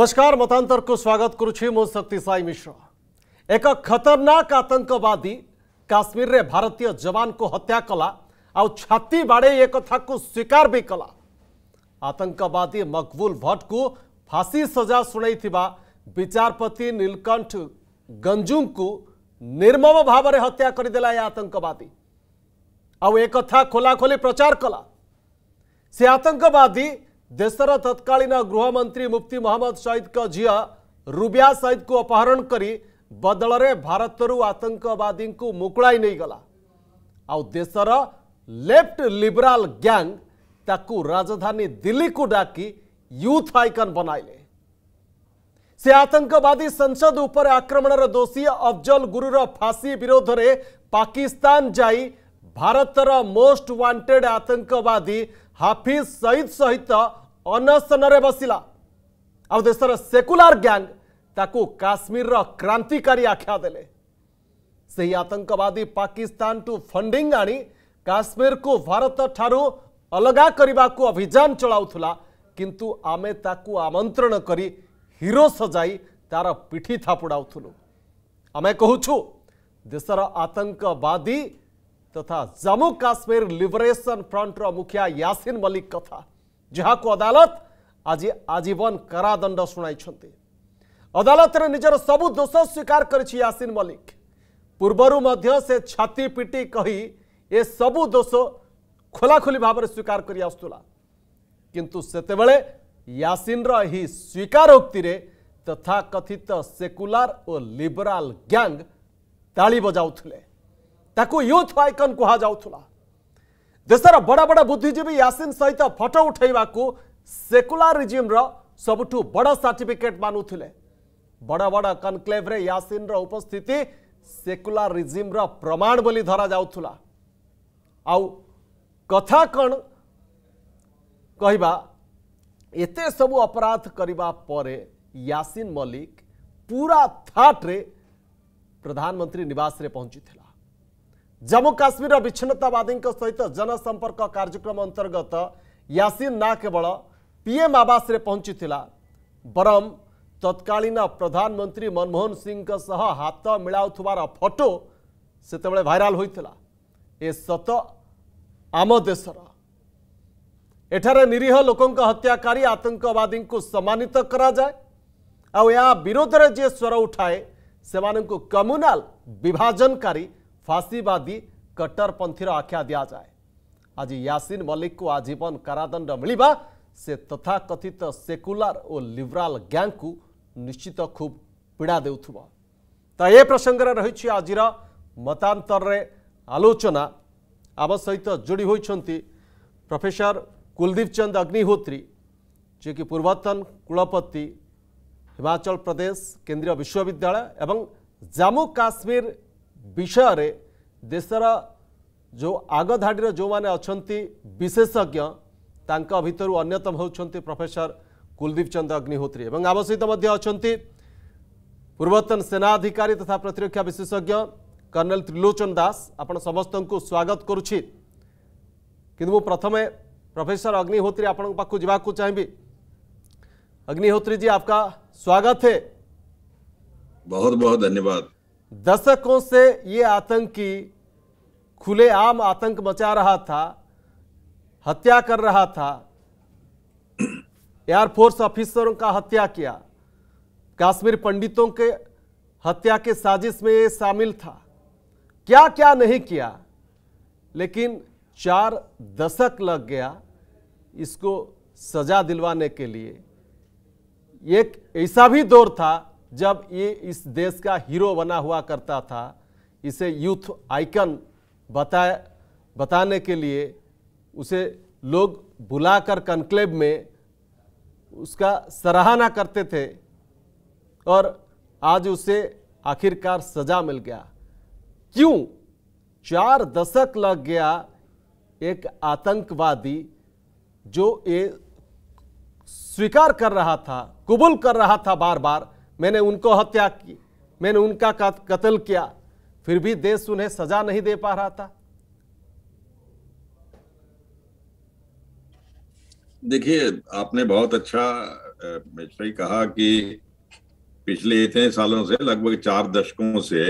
नमस्कार मतांतर को स्वागत करक्ति साई मिश्र एक खतरनाक आतंकवादी काश्मीर में भारतीय जवान को हत्या कला आ छाती बाड़े एक कथा को स्वीकार भी कला आतंकवादी मकबुल भट्ट को फाँसी सजा शुणी विचारपति नीलकंठ गंजू को निर्मम भाव में हत्या करदे आतंकवादी आ एक खोलाखोली प्रचार कला से आतंकवादी देशर तत्कालीन गृहमंत्री मुफ्ती महम्मद शहीद झिया रुबिया सईद को अपहरण कर बदल भारतर आतंकवादी को मुकुड़ाई नहींगला आउ लेफ्ट लिबराल ग्यांग राजधानी दिल्ली को डाकी यूथ आइकन बनाइले से आतंकवादी संसद उपर आक्रमणर दोषी अफजल गुरुर फांसी विरोध में पाकिस्तान जाई भारतर मोस्ट वांटेड आतंकवादी हाफिज सईद सहित सनै बसला आउँ देश र सेकुलार काश्मीर ताश्मीर क्रान्तिकारी आख्या देले सही आतंकवादी पाकिस्तान टु काश्मीर आश्मीरको भारत अभियान चलाउथुला किंतु आमे कमे आमन्त्रण करी हीरो सजाइ तार पिठी थापुडाउथुलु आमे कहूछु र आतंकवादी तथा जम्मु काश्मीर लिबरेशन फ्रंट फ्रन्ट्र मुखिया यासीन मलिक कथा जहाँ को अदालत आज आजीवन कारादंड शुणा अदालत ने निजर सब दोष स्वीकार करसीन मल्लिक पूर्वर मध्य से छाती पिटी कही ए सबु दोष खोलाखोली भाव स्वीकार कर किंतु से यासीन रही स्वीकारोक्ति तथा कथित सेकुलर और लिबराल गैंग ताली बजाऊ यूथ आइकन कहा जाऊला ଦେଶର ବଡ଼ ବଡ଼ ବୁଦ୍ଧିଜୀବୀ ୟାସିନ୍ ସହିତ ଫଟୋ ଉଠାଇବାକୁ ସେକୁଲାରିଜିମ୍ର ସବୁଠୁ ବଡ଼ ସାର୍ଟିଫିକେଟ୍ ମାନୁଥିଲେ ବଡ଼ ବଡ଼ କନ୍କ୍ଲେଭ୍ରେ ୟାସିନ୍ର ଉପସ୍ଥିତି ସେକୁଲାରିଜିମ୍ର ପ୍ରମାଣ ବୋଲି ଧରାଯାଉଥିଲା ଆଉ କଥା କ'ଣ କହିବା ଏତେ ସବୁ ଅପରାଧ କରିବା ପରେ ୟାସିନ୍ ମଲ୍ଲିକ ପୁରା ଥାଟ୍ରେ ପ୍ରଧାନମନ୍ତ୍ରୀ ନିବାସରେ ପହଞ୍ଚିଥିଲା जम्मू काश्मीर विच्छिन्नतावादी सहित जनसंपर्क कार्यक्रम अंतर्गत यासीन ना केवल पीएम आवास पहुंची बरम तत्कालीन प्रधानमंत्री मनमोहन सिंह सह हात मिलाउथार फटो से भाइराल होता ए सत आम देशर ଏଠାରେ ନିରୀହ ଲୋକଙ୍କ ହତ୍ୟାକାରୀ ଆତଙ୍କବାଦୀଙ୍କୁ ସମ୍ମାନିତ କରାଯାଏ ଆଉ ଏହା ବିରୋଧରେ ଯିଏ ସ୍ୱର ଉଠାଏ ସେମାନଙ୍କୁ କମ୍ୟୁନାଲ ବିଭାଜନକାରୀ फासीवादी कट्टरपंथी आख्या दि जाए आज यासीन मल्लिक को आजीवन कारादंड मिलवा से तथाकथित सेकुलर और लिबराल गैंग को निश्चित खूब पीड़ा दे तो ये प्रसंग रही आज मतांतर आलोचना आम सहित जोड़ी होती प्रफेसर कुलदीप चंद अग्निहोत्री जी कि पूर्वतन कुलपति हिमाचल प्रदेश केंद्रीय विश्वविद्यालय एवं जम्मू काश्मीर विषय देशर जो आगधाड़ी जो मैंने अच्छा विशेषज्ञ भितर अन्यतम होती प्रफेसर कुलदीप चंद अग्निहोत्री एवं आम सहित अच्छा पूर्वतन अधिकारी तथा प्रतिरक्षा विशेषज्ञ कर्णल त्रिलोचन दास आप समस्त को स्वागत करुच्ची प्रथमे प्रोफेसर अग्निहोत्री आपण पाक जावाक चाहिए अग्निहोत्री जी आपका स्वागत है बहुत बहुत धन्यवाद दशकों से ये आतंकी खुलेआम आतंक मचा रहा था हत्या कर रहा था एयरफोर्स ऑफिसरों का हत्या किया काश्मीर पंडितों के हत्या के साजिश में ये शामिल था क्या क्या नहीं किया लेकिन चार दशक लग गया इसको सजा दिलवाने के लिए एक ऐसा भी दौर था जब ये इस देश का हीरो बना हुआ करता था इसे यूथ आइकन बताए बताने के लिए उसे लोग बुलाकर कंक्लेव में उसका सराहना करते थे और आज उसे आखिरकार सजा मिल गया क्यों चार दशक लग गया एक आतंकवादी जो ये स्वीकार कर रहा था कबूल कर रहा था बार बार मैंने उनको हत्या की मैंने उनका कत्ल किया फिर भी देश उन्हें सजा नहीं दे पा रहा था देखिए आपने बहुत अच्छा मिश्री कहा कि पिछले इतने सालों से लगभग चार दशकों से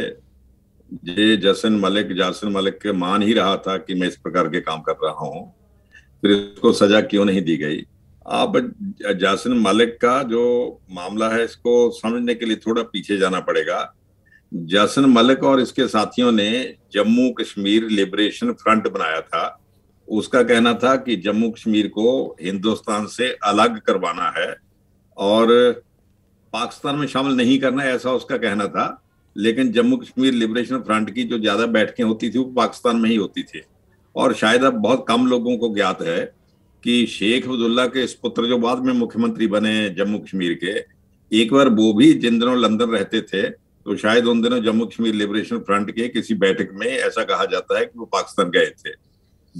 जे जसन मलिक जासन मलिक के मान ही रहा था कि मैं इस प्रकार के काम कर रहा हूं फिर इसको सजा क्यों नहीं दी गई आप जासिन मालिक का जो मामला है इसको समझने के लिए थोड़ा पीछे जाना पड़ेगा जासिन मलिक और इसके साथियों ने जम्मू कश्मीर लिबरेशन फ्रंट बनाया था उसका कहना था कि जम्मू कश्मीर को हिंदुस्तान से अलग करवाना है और पाकिस्तान में शामिल नहीं करना ऐसा उसका कहना था लेकिन जम्मू कश्मीर लिबरेशन फ्रंट की जो ज्यादा बैठकें होती थी वो पाकिस्तान में ही होती थी और शायद अब बहुत कम लोगों को ज्ञात है कि शेख अब्दुल्ला के इस पुत्र जो बाद में मुख्यमंत्री बने जम्मू कश्मीर के एक बार वो भी जिन दिनों लंदन रहते थे तो शायद उन दिनों जम्मू कश्मीर लिबरेशन फ्रंट के किसी बैठक में ऐसा कहा जाता है कि वो पाकिस्तान गए थे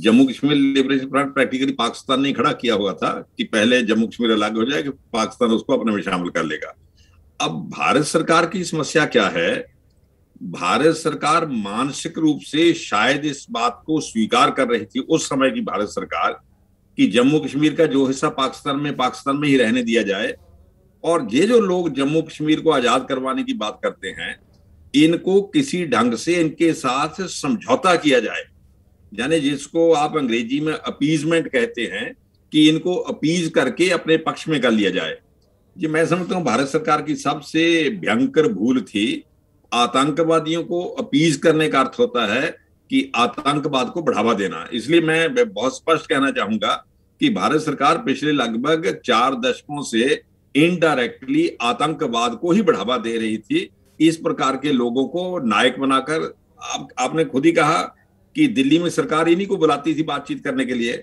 Jammu Kashmir liberation front practically Pakistan ने खड़ा किया हुआ था कि पहले जम्मू कश्मीर अलग हो जाए कि पाकिस्तान उसको अपने में शामिल कर लेगा अब भारत सरकार की समस्या क्या है भारत सरकार मानसिक रूप से शायद इस बात को स्वीकार कर रही थी उस समय की भारत सरकार कि जम्मू कश्मीर का जो हिस्सा पाकिस्तान में पाकिस्तान में ही रहने दिया जाए और ये जो लोग जम्मू कश्मीर को आजाद करवाने की बात करते हैं इनको किसी ढंग से इनके साथ समझौता किया जाए यानी जिसको आप अंग्रेजी में अपीजमेंट कहते हैं कि इनको अपीज करके अपने पक्ष में कर लिया जाए ये मैं समझता हूँ भारत सरकार की सबसे भयंकर भूल थी आतंकवादियों को अपीज करने का अर्थ होता है कि आतंकवाद को बढ़ावा देना इसलिए मैं बहुत स्पष्ट कहना चाहूंगा कि भारत सरकार पिछले लगभग चार दशकों से इनडायरेक्टली आतंकवाद को ही बढ़ावा दे रही थी इस प्रकार के लोगों को नायक बनाकर आप, आपने खुद ही कहा कि दिल्ली में सरकार इन्हीं को बुलाती थी बातचीत करने के लिए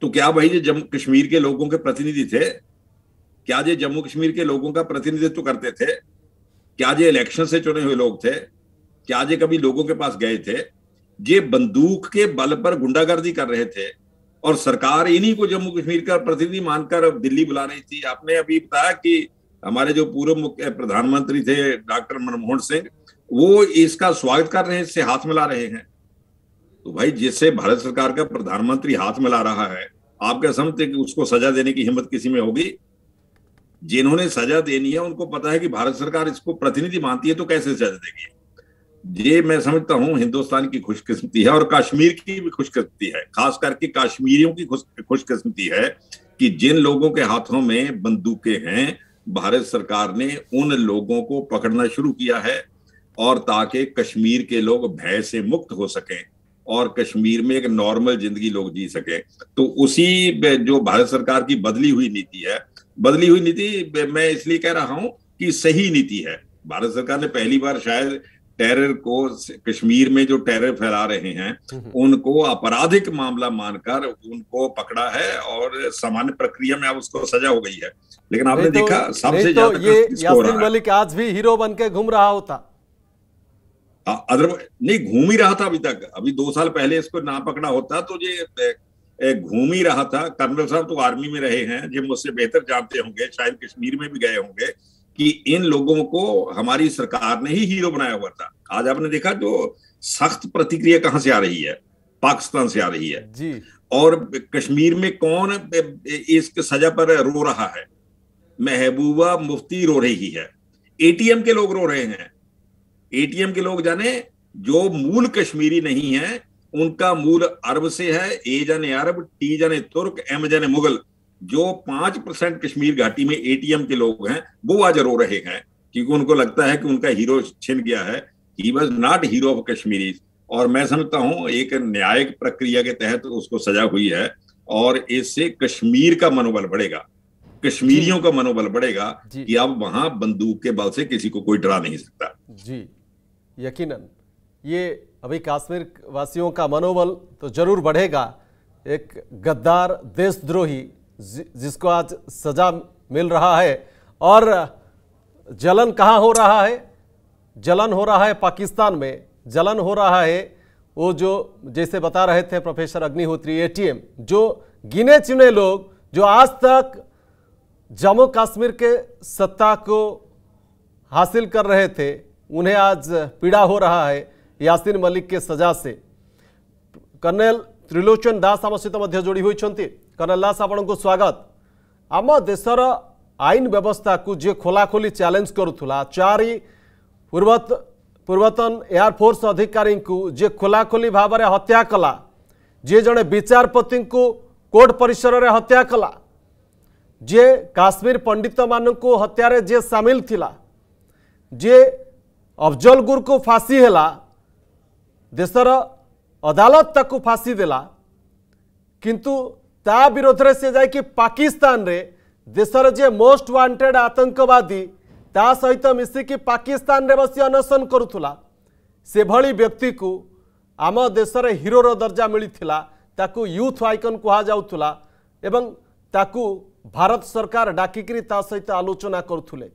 तो क्या भाई जो जम्मू कश्मीर के लोगों के प्रतिनिधि थे क्या जे जम्मू कश्मीर के लोगों का प्रतिनिधित्व करते थे क्या जे इलेक्शन से चुने हुए लोग थे क्या जे कभी लोगों के पास गए थे ये बंदूक के बल पर गुंडागर्दी कर रहे थे और सरकार इन्हीं को जम्मू कश्मीर का प्रतिनिधि मानकर अब दिल्ली बुला रही थी आपने अभी बताया कि हमारे जो पूर्व मुख्य प्रधानमंत्री थे डॉक्टर मनमोहन सिंह वो इसका स्वागत कर रहे हैं इससे हाथ मिला रहे हैं तो भाई जिससे भारत सरकार का प्रधानमंत्री हाथ मिला रहा है आप क्या समझते कि उसको सजा देने की हिम्मत किसी में होगी जिन्होंने सजा देनी है उनको पता है कि भारत सरकार इसको प्रतिनिधि मानती है तो कैसे सजा देगी ये मैं समझता हूँ हिंदुस्तान की खुशकिस्मती है और कश्मीर की भी खुशकिस्मती है खास करके कश्मीरियों की खुशकिस्मती है कि जिन लोगों के हाथों में बंदूकें हैं भारत सरकार ने उन लोगों को पकड़ना शुरू किया है और ताकि कश्मीर के लोग भय से मुक्त हो सकें और कश्मीर में एक नॉर्मल जिंदगी लोग जी सके तो उसी जो भारत सरकार की बदली हुई नीति है बदली हुई नीति मैं इसलिए कह रहा हूं कि सही नीति है भारत सरकार ने पहली बार शायद टेरर को कश्मीर में जो टेरर फैला रहे हैं हम्म, हम्म। उनको आपराधिक मामला मानकर उनको पकड़ा है और सामान्य प्रक्रिया में अब उसको सजा हो गई है लेकिन आपने तो, देखा सबसे तो मलिक आज भी हीरो बन के घूम रहा होता अदरवाइज नहीं घूम ही रहा था अभी तक अभी दो साल पहले इसको ना पकड़ा होता तो ये घूम ही रहा था कर्नल साहब तो आर्मी में रहे हैं जिम मुझसे बेहतर जानते होंगे शायद कश्मीर में भी गए होंगे कि इन लोगों को हमारी सरकार ने ही हीरो बनाया हुआ था आज आपने देखा जो सख्त प्रतिक्रिया कहां से आ रही है पाकिस्तान से आ रही है जी। और कश्मीर में कौन इस सजा पर रो रहा है महबूबा मुफ्ती रो रही है एटीएम के लोग रो रहे हैं एटीएम के लोग जाने जो मूल कश्मीरी नहीं है उनका मूल अरब से है ए जाने अरब टी जाने तुर्क एम जाने मुगल जो पांच परसेंट कश्मीर घाटी में एटीएम के लोग हैं वो आज रो रहे हैं क्योंकि उनको लगता है कि उनका हीरो छिन गया है he was not hero of Kashmiri और मैं समझता हूं एक न्यायिक प्रक्रिया के तहत उसको सजा हुई है और इससे कश्मीर का मनोबल बढ़ेगा कश्मीरियों का मनोबल बढ़ेगा कि अब वहां बंदूक के बल से किसी को कोई डरा नहीं सकता जी यकीनन ये अभी कश्मीर वासियों का मनोबल तो जरूर बढ़ेगा एक गद्दार देशद्रोही जिसको आज सजा मिल रहा है और जलन कहाँ हो रहा है जलन हो रहा है पाकिस्तान में जलन हो रहा है वो जो जैसे बता रहे थे प्रोफेसर अग्निहोत्री एटीएम जो गिने चुने लोग जो आज तक जम्मू कश्मीर के सत्ता को हासिल कर रहे थे उन्हें आज पीड़ा हो रहा है यासिन मलिक के सजा से कर्नल त्रिलोचन दास आम सहित जोड़ी होती आपण को स्वागत आम देशर आईन व्यवस्था को जी खोलाखोली चैलेंज करूला चार पूर्वतन एयरफोर्स अधिकारी को जी खोलाखोली भाव में हत्या कला जी जड़े विचारपति कोर्ट परिसर में हत्या कला जी काश्मीर पंडित मान को हत्यारे सामिल थिला जी अफजल गुर को फासी है देशर अदालत ताकू फांसी देला किंतु ତା ବିରୋଧରେ ସେ ଯାଇକି ପାକିସ୍ତାନରେ ଦେଶର ଯିଏ ମୋଷ୍ଟ ୱାଣ୍ଟେଡ୍ ଆତଙ୍କବାଦୀ ତା ସହିତ ମିଶିକି ପାକିସ୍ତାନରେ ବସି ଅନଶନ କରୁଥିଲା ସେଭଳି ବ୍ୟକ୍ତିକୁ ଆମ ଦେଶରେ ହିରୋର ଦର୍ଜା ମିଳିଥିଲା ତାକୁ ୟୁଥ୍ ଆଇକନ୍ କୁହାଯାଉଥିଲା ଏବଂ ତାକୁ ଭାରତ ସରକାର ଡାକିକିରି ତା ସହିତ ଆଲୋଚନା କରୁଥିଲେ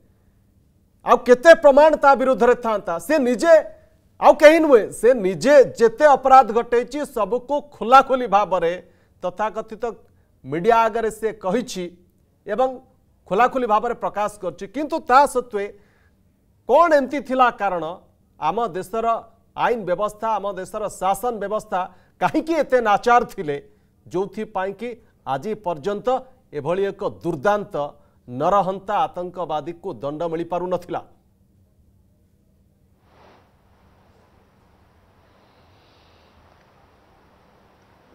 ଆଉ କେତେ ପ୍ରମାଣ ତା ବିରୁଦ୍ଧରେ ଥାନ୍ତା ସେ ନିଜେ ଆଉ କେହି ନୁହେଁ ସେ ନିଜେ ଯେତେ ଅପରାଧ ଘଟେଇଛି ସବୁକୁ ଖୋଲାଖୋଲି ଭାବରେ ତଥାକଥିତ ମିଡ଼ିଆ ଆଗରେ ସେ କହିଛି ଏବଂ ଖୋଲାଖୋଲି ଭାବରେ ପ୍ରକାଶ କରିଛି କିନ୍ତୁ ତା ସତ୍ତ୍ୱେ କ'ଣ ଏମିତି ଥିଲା କାରଣ ଆମ ଦେଶର ଆଇନ ବ୍ୟବସ୍ଥା ଆମ ଦେଶର ଶାସନ ବ୍ୟବସ୍ଥା କାହିଁକି ଏତେ ନାଚାର ଥିଲେ ଯେଉଁଥିପାଇଁକି ଆଜି ପର୍ଯ୍ୟନ୍ତ ଏଭଳି ଏକ ଦୁର୍ଦ୍ଦାନ୍ତ ନରହନ୍ତା ଆତଙ୍କବାଦୀକୁ ଦଣ୍ଡ ମିଳିପାରୁନଥିଲା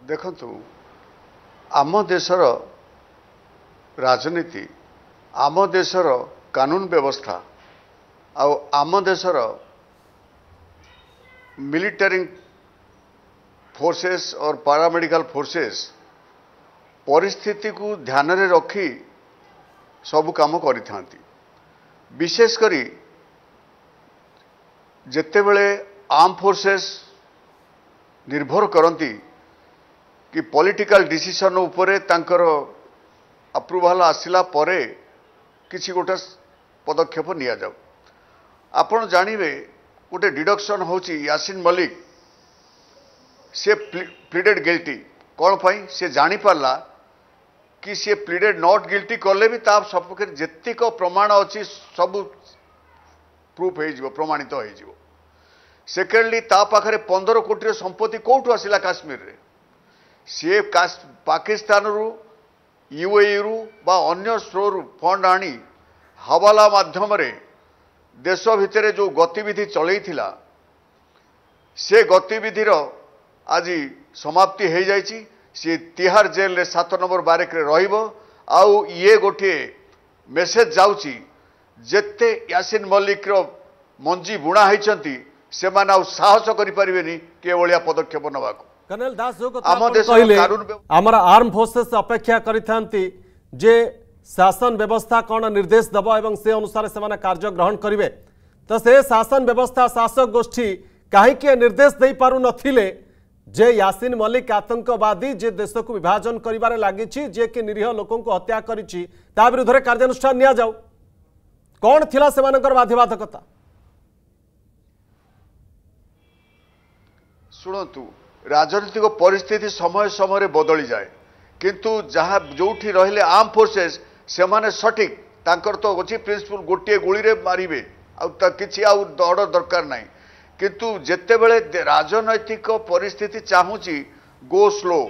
ଦେଖନ୍ତୁ ଆମ ଦେଶର ରାଜନୀତି ଆମ ଦେଶର କାନୁନ ବ୍ୟବସ୍ଥା ଆଉ ଆମ ଦେଶର military forces or paramedical forces ପରିସ୍ଥିତିକୁ ଧ୍ୟାନରେ ରଖି ସବୁ କାମ କରିଥାନ୍ତି ବିଶେଷ କରି ଯେତେବେଳେ ଆର୍ମ ଫୋର୍ସେସ୍ ନିର୍ଭର କରନ୍ତି କି ପଲିଟିକାଲ ଡିସିସନ୍ ଉପରେ ତାଙ୍କର ଆପ୍ରୁଭାଲ୍ ଆସିଲା ପରେ କିଛି ଗୋଟେ ପଦକ୍ଷେପ ନିଆଯାଉ ଆପଣ ଜାଣିବେ ଗୋଟେ ଡିଡକ୍ସନ୍ ହେଉଛି ୟାସିନ୍ ମଲ୍ଲିକ ସେ ପ୍ଲିଡେଡ୍ ଗିଲ୍ଟି କ'ଣ ପାଇଁ ସେ ଜାଣିପାରିଲା କି ସେ ପ୍ଲିଡେଡ୍ ନଟ୍ ଗିଲ୍ଟି କଲେ ବି ତା ସପକ୍ଷରେ ଯେତିକ ପ୍ରମାଣ ଅଛି ସବୁ ପ୍ରୁଫ୍ ହେଇଯିବ ପ୍ରମାଣିତ ହେଇଯିବ ସେକେଣ୍ଡଲି ତା ପାଖରେ ପନ୍ଦର କୋଟିର ସମ୍ପତ୍ତି କେଉଁଠୁ ଆସିଲା କାଶ୍ମୀରରେ ସିଏ ପାକିସ୍ତାନରୁ ୟୁଏଇରୁ ବା ଅନ୍ୟ ସ୍ରୋରୁ ଫଣ୍ଡ ଆଣି ହବାଲା ମାଧ୍ୟମରେ ଦେଶ ଭିତରେ ଯେଉଁ ଗତିବିଧି ଚଳେଇଥିଲା ସେ ଗତିବିଧିର ଆଜି ସମାପ୍ତି ହୋଇଯାଇଛି ସିଏ ତିହାର ଜେଲ୍ରେ ସାତ ନମ୍ବର ବାରେକରେ ରହିବ ଆଉ ଇଏ ଗୋଟିଏ ମେସେଜ୍ ଯାଉଛି ଯେତେ ୟାସିନ୍ ମଲ୍ଲିକର ମଞ୍ଜି ବୁଣା ହୋଇଛନ୍ତି ସେମାନେ ଆଉ ସାହସ କରିପାରିବେନି କି ଏଭଳିଆ ପଦକ୍ଷେପ ନେବାକୁ कर्णेल दास जो कथा आर्म फोर्सेस अपेक्षा करिथांती शासन व्यवस्था कौन निर्देश दब एवं से अनुसार से कार्य ग्रहण करेंगे तो से शासन व्यवस्था शासक गोष्ठी कहीं निर्देश दे पार जे यासीन मल्लिक आतंकवादी जे देश को विभाजन कर लगी जे कि निरीह लोक हत्या करोध कार्यानुष्ठान नि कौन थिला से बाध्यबाधकता शुणतु রাজনৈতিক পরিস্থিতি সময় সময়ে বদলি যায় কিন্তু যাহা ଯେଉଁଠି ରହିଲେ ଆର୍ମ ଫୋର୍ସେସ୍ ସେମାନେ ସଠିକ୍ ତାଙ୍କର ତ ଅଛି ପ୍ରିନ୍ସିପୁଲ୍ ଗୋଟିଏ ଗୁଳିରେ ମାରିବେ ଆଉ ତା କିଛି ଆଉ ଦଡ଼ ଦରକାର ନାହିଁ କିନ୍ତୁ ଯେତେବେଳେ ରାଜନୈତିକ ପରିସ୍ଥିତି ଚାହୁଁଛି ଗୋ ସ୍ଲୋ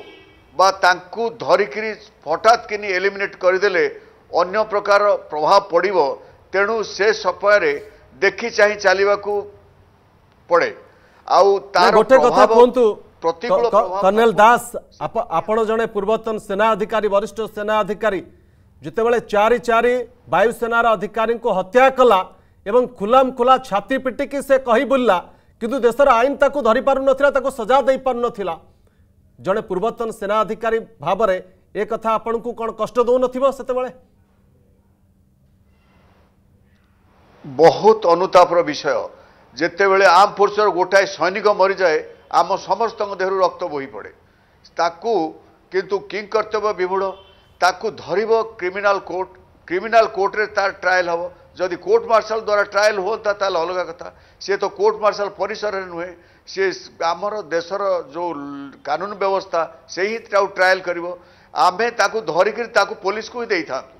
ବା ତାଙ୍କୁ ଧରିକିରି ହଠାତ୍ କିନି ଏଲିମିନେଟ୍ କରିଦେଲେ ଅନ୍ୟ ପ୍ରକାର ପ୍ରଭାବ ପଡ଼ିବ ତେଣୁ ସେ ସମୟରେ ଦେଖି ଚାହିଁ ଚାଲିବାକୁ ପଡ଼େ ଆଉ ତାର ଗୋଟେ କଥା କୁହନ୍ତୁ କର୍ଣ୍ଣେଲ ଦାସ ଆପଣ ଜଣେ ପୂର୍ବତନ ସେନା ଅଧିକାରୀ ବରିଷ୍ଠ ସେନା ଅଧିକାରୀ ଯେତେବେଳେ ଚାରି ଚାରି ବାୟୁସେନାର ଅଧିକାରୀଙ୍କୁ ହତ୍ୟା କଲା ଏବଂ ଖୁଲମ ଖୁଲା ଛାତି ପିଟିକି ସେ କହି ବୁଲିଲା କିନ୍ତୁ ଦେଶର ଆଇନ ତାକୁ ଧରିପାରୁନଥିଲା ତାକୁ ସଜା ଦେଇପାରୁନଥିଲା ଜଣେ ପୂର୍ବତନ ସେନା ଅଧିକାରୀ ଭାବରେ ଏ କଥା ଆପଣଙ୍କୁ କ'ଣ କଷ୍ଟ ଦେଉନଥିବ ସେତେବେଳେ ବହୁତ ଅନୁତାପର ବିଷୟ ଯେତେବେଳେ ଆର୍ମ ଫୋର୍ସର ଗୋଟାଏ ସୈନିକ ମରିଯାଏ ଆମ ସମସ୍ତଙ୍କ ଦେହରୁ ରକ୍ତ ବୋହି ପଡ଼େ ତାକୁ କିନ୍ତୁ କିଂ କର୍ତ୍ତବ୍ୟ ବିମୂଢ଼ ତାକୁ ଧରିବ କ୍ରିମିନାଲ କୋର୍ଟ କ୍ରିମିନାଲ କୋର୍ଟରେ ତାର ଟ୍ରାଏଲ ହେବ ଯଦି କୋର୍ଟ ମାର୍ଶାଲ ଦ୍ୱାରା ଟ୍ରାଏଲ ହୁଅନ୍ତା ତାହେଲେ ଅଲଗା କଥା ସିଏ ତ କୋର୍ଟ ମାର୍ଶାଲ ପରିସରରେ ନୁହେଁ ସିଏ ଆମର ଦେଶର ଯେଉଁ କାନୁନ ବ୍ୟବସ୍ଥା ସେଇ ହିଁ ତାକୁ ଟ୍ରାଏଲ କରିବ ଆମେ ତାକୁ ଧରିକିରି ତାକୁ ପୋଲିସକୁ ହିଁ ଦେଇଥାନ୍ତୁ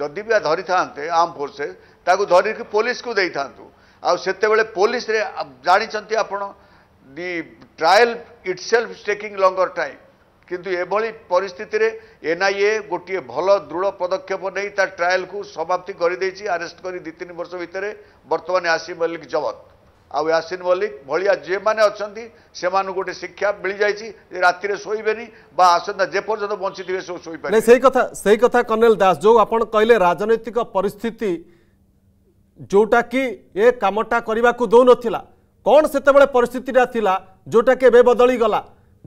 ଯଦି ବି ଧରିଥାନ୍ତେ ଆର୍ମ ଫୋର୍ସେସ୍ ତାକୁ ଧରିକି ପୋଲିସକୁ ଦେଇଥାନ୍ତୁ ଆଉ ସେତେବେଳେ ପୋଲିସରେ ଜାଣିଛନ୍ତି ଆପଣ the trial itself is taking longer time. কিন্তু এভাবে পরিস্থিতিরে এনআইএ গোটিয়ে ভাল দৃঢ় পদক্ষেপ নেই তা ট্রায়ালকু সমাপ্তি করে দিয়েছি আরেস্ট করে দুই তিন বর্ষ ভিতরে বর্তমানে আসিম মল্লিক জবত ଆଉ ୟାସିନ ମଲ୍ଲିକ ଭଳିଆ ଯେମାନେ ଅଛନ୍ତି ସେମାନଙ୍କୁ ଗୋଟେ ଶିକ୍ଷା ମିଳିଯାଇଛି ରାତିରେ ଶୋଇବେନି ବା ଆସନ୍ତା ଯେପର୍ଯ୍ୟନ୍ତ ବଞ୍ଚିଥିବେ ସବୁ ଶୋଇପାରିବେ ସେଇ କଥା ସେଇ କଥା କର୍ଣ୍ଣେଲ ଦାସ ଯେଉଁ ଆପଣ କହିଲେ ରାଜନୈତିକ ପରିସ୍ଥିତି ଯେଉଁଟାକି ଏ କାମଟା କରିବାକୁ ଦେଉନଥିଲା କ'ଣ ସେତେବେଳେ ପରିସ୍ଥିତିଟା ଥିଲା ଯେଉଁଟା କେବେ ବଦଳିଗଲା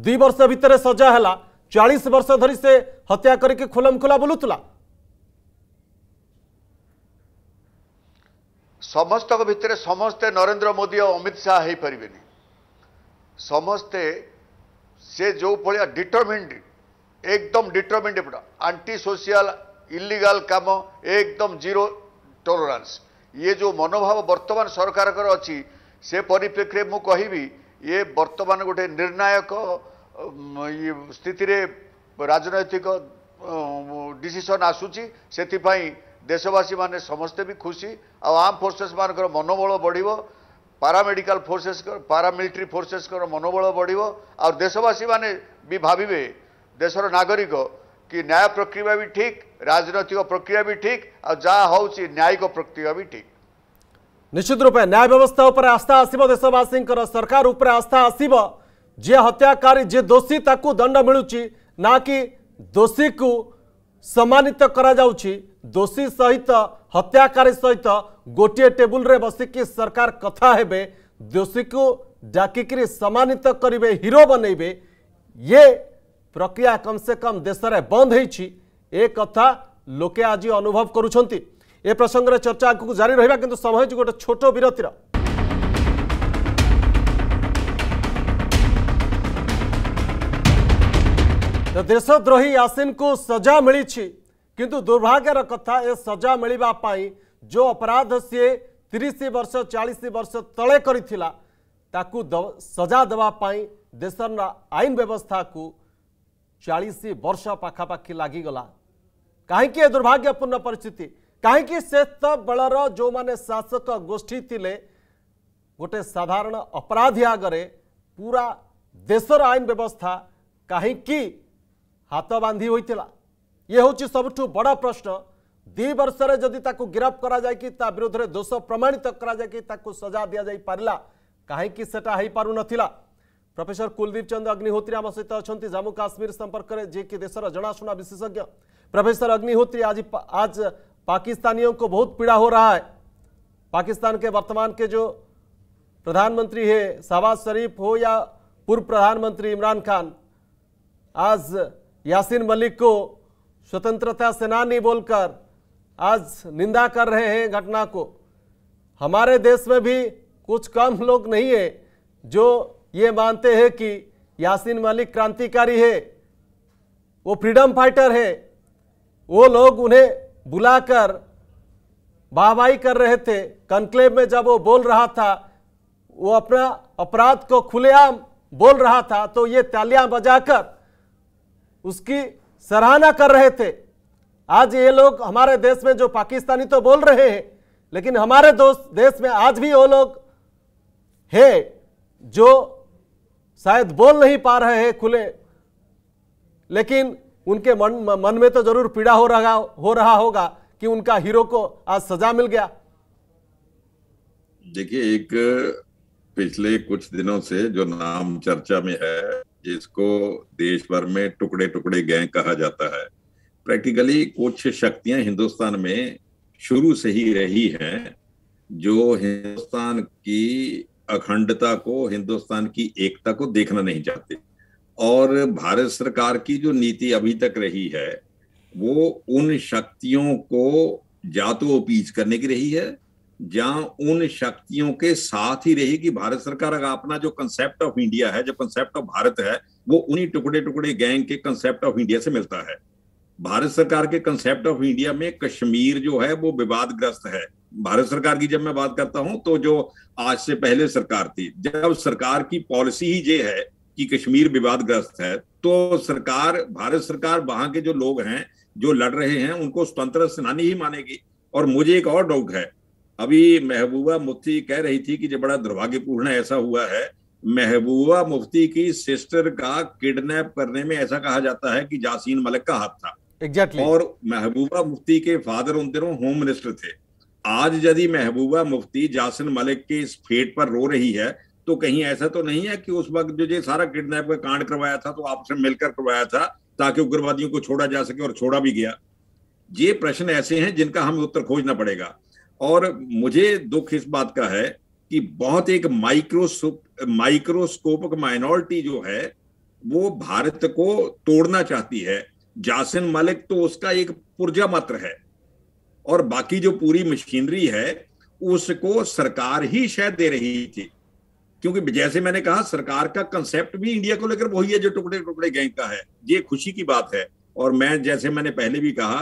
ଦୁଇ ବର୍ଷ ଭିତରେ ସଜା ହେଲା ଚାଳିଶ ବର୍ଷ ଧରି ସେ ହତ୍ୟା କରିକି ଖୋଲମଖୋଲା ବୁଲୁଥିଲା ସମସ୍ତଙ୍କ ଭିତରେ ସମସ୍ତେ ନରେନ୍ଦ୍ର ମୋଦି ଆଉ ଅମିତ ଶାହା ହେଇପାରିବେନି ସମସ୍ତେ ସେ ଯେଉଁ ଭଳିଆ ଡିଟରମିଣ୍ଡ ଏକଦମ ଡିଟରମିଣ୍ଡ ଏପଟ ଆଣ୍ଟି ସୋସିଆଲ ଇଲିଗାଲ କାମ ଏକଦମ ଜିରୋ ଟଲରାନ୍ସ ଇଏ ଯେଉଁ ମନୋଭାବ ବର୍ତ୍ତମାନ ସରକାରଙ୍କର ଅଛି ସେ ପରିପ୍ରେକ୍ଷୀରେ ମୁଁ କହିବି ଇଏ ବର୍ତ୍ତମାନ ଗୋଟେ ନିର୍ଣ୍ଣାୟକ ସ୍ଥିତିରେ ରାଜନୈତିକ ଡିସିସନ୍ ଆସୁଛି ସେଥିପାଇଁ ଦେଶବାସୀମାନେ ସମସ୍ତେ ବି ଖୁସି ଆଉ ଆର୍ମ ଫୋର୍ସେସ୍ମାନଙ୍କର ମନୋବଳ ବଢ଼ିବ ପାରାମେଡ଼ିକାଲ ଫୋର୍ସେସ୍ ପାରାମିଲିଟ୍ରୀ ଫୋର୍ସେସ୍ଙ୍କର ମନୋବଳ ବଢ଼ିବ ଆଉ ଦେଶବାସୀମାନେ ବି ଭାବିବେ ଦେଶର ନାଗରିକ କି ନ୍ୟାୟ ପ୍ରକ୍ରିୟା ବି ଠିକ୍ ରାଜନୈତିକ ପ୍ରକ୍ରିୟା ବି ଠିକ୍ ଆଉ ଯାହା ହେଉଛି ନ୍ୟାୟିକ ପ୍ରକ୍ରିୟା ବି ଠିକ୍ निश्चित रूपे न्याय व्यवस्था उपर आस्था आसव देशवासी सरकार उपर आस्था आसव जी हत्याकारी जी दोषी ताकू दंड मिलू ना कि दोषी को सम्मानित करा जाउची दोषी सहित हत्याकारी सहित गोटे टेबुल रे बसिकी सरकार कथा हेबे दोषी को डाकिकी सम्मानित करे हीरो बनइबे ये प्रक्रिया कम से कम देश में बंद होती कथा लोके आज अनुभव करुंच ए प्रसंग चर्चा आगे जारी रहा कि समय जो गोटे छोट विरतिर देशद्रोही आसीन को सजा मिली किंतु दुर्भाग्यर कथा ए सजा मिलवाई जो अपराध सी तीस वर्ष चालीस वर्ष तले कर सजा देवाई देशर आईन व्यवस्था को चालीस वर्ष पाखापाखि लगला कहीं दुर्भाग्यपूर्ण परिस्थिति कहीं बलर जो मैंने शासक गोष्ठी थे गोटे साधारण अपराधी आगे पूरा देशर आईन व्यवस्था कहीं हाथ बांधि होता ये हूँ सबुठ बड़ प्रश्न दि वर्ष गिरफ्त कर विरोध में दोष प्रमाणित कर सजा दि जा पारा कहीं प्रफेसर कुलदीप चंद अग्निहोत्री आम सहित अच्छा जम्मू काश्मीर संपर्क में जी कि देशर जनाशुना विशेषज्ञ प्रफेसर अग्निहोत्री आज आज पाकिस्तानियों को बहुत पीड़ा हो रहा है पाकिस्तान के वर्तमान के जो प्रधानमंत्री है शहबाज शरीफ हो या पूर्व प्रधानमंत्री इमरान खान आज यासिन मलिक को स्वतंत्रता सेनानी बोलकर आज निंदा कर रहे हैं घटना को हमारे देश में भी कुछ कम लोग नहीं है जो ये मानते हैं कि यासिन मलिक क्रांतिकारी है वो फ्रीडम फाइटर है वो लोग उन्हें बुलाकर वाहवाही कर रहे थे कंक्लेव में जब वो बोल रहा था वो अपना अपराध को खुलेआम बोल रहा था तो ये तालियां बजाकर उसकी सराहना कर रहे थे आज ये लोग हमारे देश में जो पाकिस्तानी तो बोल रहे हैं लेकिन हमारे दोस्त देश में आज भी वो लोग हैं जो शायद बोल नहीं पा रहे हैं खुले लेकिन उनके मन मन में तो जरूर पीड़ा हो रहा हो रहा होगा कि उनका हीरो को आज सजा मिल गया देखिए एक पिछले कुछ दिनों से जो नाम चर्चा में है जिसको देश भर में टुकड़े टुकड़े गैंग कहा जाता है प्रैक्टिकली कुछ शक्तियां हिंदुस्तान में शुरू से ही रही हैं जो हिंदुस्तान की अखंडता को हिंदुस्तान की एकता को देखना नहीं चाहते और भारत सरकार की जो नीति अभी तक रही है वो उन शक्तियों को या तो उपीज करने की रही है या उन शक्तियों के साथ ही रही कि भारत सरकार अगर अपना जो कंसेप्ट ऑफ इंडिया है जो कंसेप्ट ऑफ भारत है वो उन्हीं टुकड़े टुकड़े गैंग के कंसेप्ट ऑफ इंडिया से मिलता है भारत सरकार के कंसेप्ट ऑफ इंडिया में कश्मीर जो है वो विवादग्रस्त है भारत सरकार की जब मैं बात करता हूं तो जो आज से पहले सरकार थी जब सरकार की पॉलिसी ही ये है कि कश्मीर विवादग्रस्त है तो सरकार भारत सरकार वहां के जो लोग हैं जो लड़ रहे हैं उनको स्वतंत्र सेनानी ही मानेगी और मुझे एक और डाउट है अभी महबूबा मुफ्ती कह रही थी कि जो बड़ा दुर्भाग्यपूर्ण ऐसा हुआ है महबूबा मुफ्ती की सिस्टर का किडनैप करने में ऐसा कहा जाता है कि जासीन मलिक का हाथ था exactly. और महबूबा मुफ्ती के फादर उन दिनों होम मिनिस्टर थे आज यदि महबूबा मुफ्ती जासीन मलिक के इस फेट पर रो रही है तो कहीं ऐसा तो नहीं है कि उस वक्त जो ये सारा किडनैप का कांड करवाया था तो आपसे मिलकर करवाया था ताकि उग्रवादियों को छोड़ा जा सके और छोड़ा भी गया ये प्रश्न ऐसे हैं जिनका हमें उत्तर खोजना पड़ेगा और मुझे दुख इस बात का है कि बहुत एक माइक्रोस्कोप माइक्रोस्कोपक माइनॉरिटी जो है वो भारत को तोड़ना चाहती है जासिन मलिक तो उसका एक पुर्जा मात्र है और बाकी जो पूरी मशीनरी है उसको सरकार ही शायद दे रही थी क्योंकि जैसे मैंने कहा सरकार का कंसेप्ट भी इंडिया को लेकर वही है जो टुकड़े टुकड़े गैंग का है ये खुशी की बात है और मैं जैसे मैंने पहले भी कहा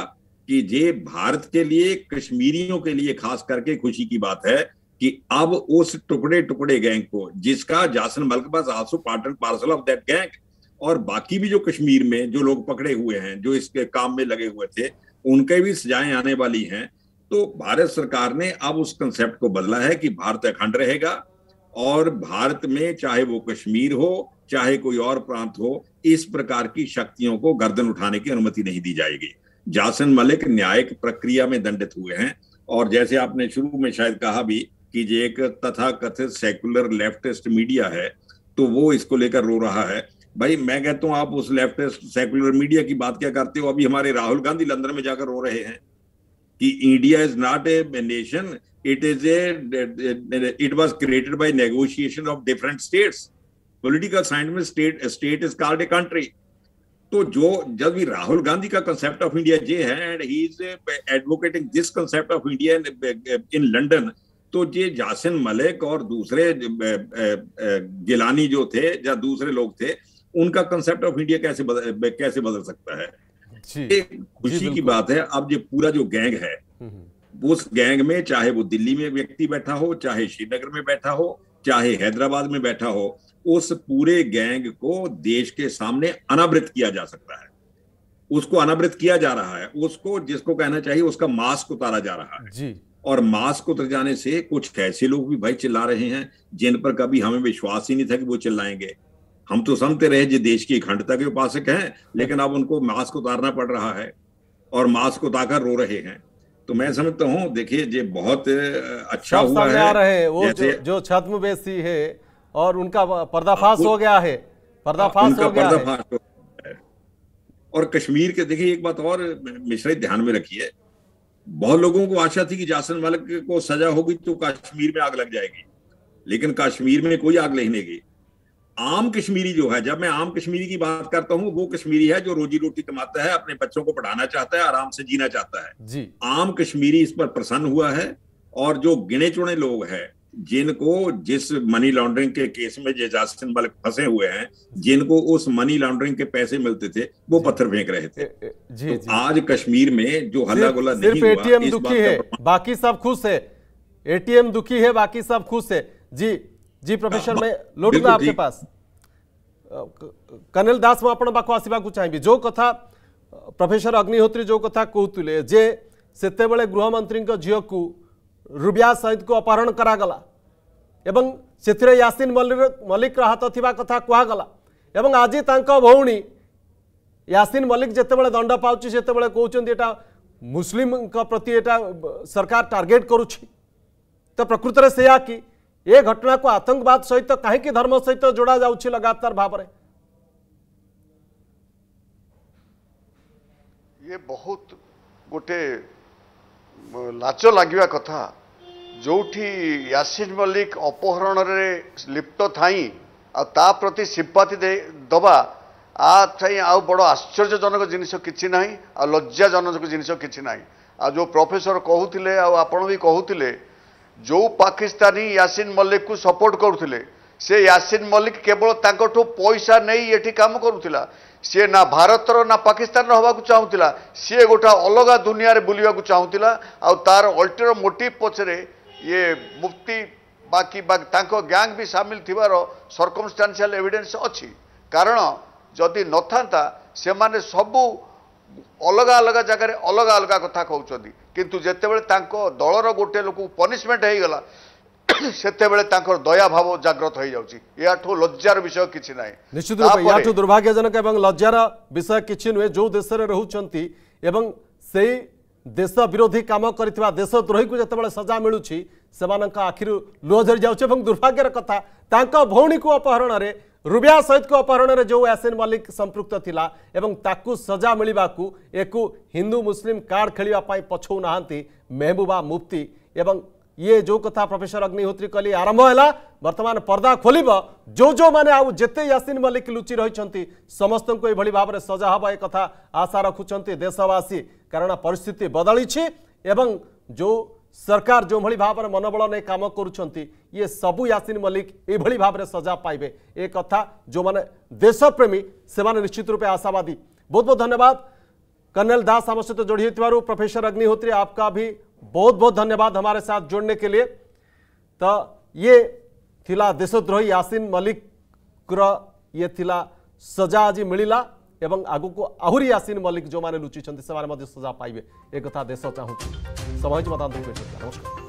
कि ये भारत के लिए कश्मीरियों के लिए खास करके खुशी की बात है कि अब उस टुकड़े टुकड़े गैंग को जिसका जासन मलक बस आंसू part and parcel of that gang और बाकी भी जो कश्मीर में जो लोग पकड़े हुए हैं जो इसके काम में लगे हुए थे उनके भी सजाएं आने वाली हैं तो भारत सरकार ने अब उस कंसेप्ट को बदला है कि भारत अखंड रहेगा और भारत में चाहे वो कश्मीर हो चाहे कोई और प्रांत हो इस प्रकार की शक्तियों को गर्दन उठाने की अनुमति नहीं दी जाएगी जासन मलिक न्यायिक प्रक्रिया में दंडित हुए हैं और जैसे आपने शुरू में शायद कहा भी कि ये एक तथा कथित सेकुलर लेफ्टिस्ट मीडिया है तो वो इसको लेकर रो रहा है भाई मैं कहता हूँ आप उस लेफ्टिस्ट सेकुलर मीडिया की बात क्या करते हो अभी हमारे राहुल गांधी लंदन में जाकर रो रहे हैं कि India is not a nation it is a it was created by negotiation of different states political science mein state state is called a country तो जो जब भी राहुल गांधी का कंसेप्ट ऑफ इंडिया ये है and he is advocating this concept of India in London तो ये जासिन मलिक और दूसरे गिलानी uh, uh, जो थे या दूसरे लोग थे उनका कंसेप्ट ऑफ इंडिया कैसे बदल, कैसे बदल सकता है जी, खुशी की बात है अब ये पूरा जो गैंग है हम्म, हम्म। उस गैंग में चाहे वो दिल्ली में व्यक्ति बैठा हो चाहे श्रीनगर में बैठा हो चाहे हैदराबाद में बैठा हो उस पूरे गैंग को देश के सामने अनावृत किया जा सकता है उसको अनावृत किया जा रहा है उसको जिसको कहना चाहिए उसका मास्क उतारा जा रहा है जी। और मास्क उतर जाने से कुछ ऐसे लोग भी भाई चिल्ला रहे हैं जिन पर कभी हमें विश्वास ही नहीं था कि वो चिल्लाएंगे हम तो समझते रहे जो देश की अखंडता के उपासक हैं लेकिन अब उनको मास्क उतारना पड़ रहा है और मास्क उतारकर रो रहे हैं तो मैं समझता हूँ देखिए ये बहुत अच्छा हुआ है आ रहे हैं वो जो, जो छत्म बेसी है और उनका पर्दाफाश हाँ, हो गया है पर्दाफाश हो गया है।, और कश्मीर के देखिए एक बात और मिश्रा ध्यान में रखिए बहुत लोगों को आशा थी कि जासन मालिक को सजा होगी तो कश्मीर में आग लग जाएगी लेकिन कश्मीर में कोई आग नहीं लगी आम कश्मीरी जो है जब मैं आम कश्मीरी की बात करता हूँ वो कश्मीरी है जो रोजी रोटी कमाता है अपने बच्चों को पढ़ाना चाहता है आराम से जीना चाहता है जी। आम कश्मीरी इस पर प्रसन्न हुआ है और जो गिने चुने लोग हैं जिनको जिस मनी लॉन्ड्रिंग के केस में जो जासिन मलिक फंसे हुए हैं जिनको उस मनी लॉन्ड्रिंग के पैसे मिलते थे वो पत्थर फेंक रहे थे जी, तो जी। आज कश्मीर में जो हल्ला गुल्ला नहीं हुआ एटीएम दुखी है बाकी सब खुश है एटीएम दुखी है बाकी सब खुश है जी जी प्रोफेसर हाँ, मैं लोटना आपके पास कनेल दास मुझे पाक आसवाक चाहिए जो कथा प्रोफेसर अग्निहोत्री जो कथा कहते जे से गृहमंत्री झील को रुबिया सईद को अपहरण करागला एवं से यासीन मल्लिक हाथ कथा कहगला एवं आज तक भौणी यासीन मल्लिक जिते बड़े दंड पाँच से कहते यहाँ मुसलिम प्रति यहाँ सरकार टार्गेट करुच्छी तो प्रकृत से या ए घटना को आतंकवाद सहित कहीं धर्म सहित जोड़ा जाऊँ लगातार भाव में ये बहुत गोटे लाज लगे कथा ଯେଉଁଠି ୟାସିନ ମଲ୍ଲିକ ଅପହରଣରେ ଲିପ୍ତ ଥାଇ ଆଉ ତା ପ୍ରତି ସିମ୍ପାତି ଦେବା ଆ ଥାଇ ଆଉ ବଡ଼ ଆଶ୍ଚର୍ଯ୍ୟଜନକ ଜିନିଷ କିଛି ନାହିଁ ଆଉ ଲଜ୍ଜାଜନକ ଜିନିଷ କିଛି ନାହିଁ ଆଉ ଯେଉଁ ପ୍ରଫେସର କହୁଥିଲେ ଆଉ ଆପଣ ବି କହୁଥିଲେ ଯେଉଁ ପାକିସ୍ତାନୀ ୟାସିନ ମଲ୍ଲିକକୁ ସପୋର୍ଟ କରୁଥିଲେ ସେ ୟାସିନ ମଲ୍ଲିକ କେବଳ ତାଙ୍କଠୁ ପଇସା ନେଇ ଏଠି କାମ କରୁଥିଲା ସିଏ ନା ଭାରତର ନା ପାକିସ୍ତାନର ହେବାକୁ ଚାହୁଁଥିଲା ସିଏ ଗୋଟେ ଅଲଗା ଦୁନିଆରେ ବୁଲିବାକୁ ଚାହୁଁଥିଲା ଆଉ ତାର ଅଲ୍ଟର ମୋଟିଭ ପଛରେ ଇଏ ମୁକ୍ତି ବାକି ବା ତାଙ୍କ ଗ୍ୟାଙ୍ଗ ବି ସାମିଲ ଥିବାର ସରକମଷ୍ଟାନ୍ସିଆଲ ଏଭିଡେନ୍ସ ଅଛି କାରଣ ଯଦି ନଥାନ୍ତା ସେମାନେ ସବୁ ଅଲଗା ଅଲଗା ଜାଗାରେ ଅଲଗା ଅଲଗା କଥା କହୁଛନ୍ତି କିନ୍ତୁ ଯେତେବେଳେ ତାଙ୍କ ଦଳର ଗୋଟିଏ ଲୋକ ପନିସମେଣ୍ଟ ହେଇଗଲା ସେତେବେଳେ ତାଙ୍କର ଦୟା ଭାବ ଜାଗ୍ରତ ହେଇଯାଉଛି ଏହାଠୁ ଲଜ୍ଜାର ବିଷୟ କିଛି ନାହିଁ ନିଶ୍ଚିତ ଏହାଠୁ ଦୁର୍ଭାଗ୍ୟଜନକ ଏବଂ ଲଜ୍ଜାର ବିଷୟ କିଛି ନୁହେଁ ଯେଉଁ ଦେଶରେ ରହୁଛନ୍ତି ଏବଂ ସେଇ ଦେଶ ବିରୋଧୀ କାମ କରିଥିବା ଦେଶ ଦେଶଦ୍ରୋହୀକୁ ଯେତେବେଳେ ସଜା ମିଳୁଛି ସେମାନଙ୍କ ଆଖିରୁ ଲୁହ ଯାଉଛି ଏବଂ ଦୁର୍ଭାଗ୍ୟର କଥା ତାଙ୍କ ଭଉଣୀକୁ ଅପହରଣରେ ରୁବିଆ ସହିଦଙ୍କ ଅପହରଣରେ ଯେଉଁ ୟାସିନ ମଲ୍ଲିକ ସମ୍ପୃକ୍ତ ଥିଲା ଏବଂ ତାକୁ ସଜା ମିଳିବାକୁ ଏକୁ ହିନ୍ଦୁ ମୁସଲିମ କାର୍ଡ଼ ଖେଳିବା ପାଇଁ ପଛଉ ନାହାନ୍ତି ମେହବୁବା ମୁଫ୍ତି ଏବଂ ଇଏ ଯେଉଁ କଥା ପ୍ରଫେସର ଅଗ୍ନିହୋତ୍ରୀ କଲି ଆରମ୍ଭ ହେଲା ବର୍ତ୍ତମାନ ପର୍ଦ୍ଦା ଖୋଲିବ ଯେଉଁ ଯେଉଁମାନେ ଆଉ ଯେତେ ୟାସିନ ମଲ୍ଲିକ ଲୁଚି ରହିଛନ୍ତି ସମସ୍ତଙ୍କୁ ଏଭଳି ଭାବରେ ସଜା ହେବ ଏ କଥା ଆଶା ରଖୁଛନ୍ତି ଦେଶବାସୀ କାରଣ ପରିସ୍ଥିତି ବଦଳିଛି ଏବଂ ଯେଉଁ सरकार जो भाव में मनोबल नहीं कम कर ये सबू यासीन मल्लिक ये भाव में सजा पाइबे ये कथा जो मैंने देश प्रेमी से मैंने निश्चित रूपे आशावादी बहुत बहुत धन्यवाद कर्नल दास आम सहित तो जोड़ी होती प्रोफेसर अग्निहोत्री आपका भी बहुत बहुत धन्यवाद हमारे साथ जोड़ने के लिए तो ये थिला देशद्रोही यासीन मल्लिक ये थिला सजा आज मिलला एवं आगो को आहरी आसीन मल्लिक जो मैंने लुचिंट सजा पाए एक देश चाहू समय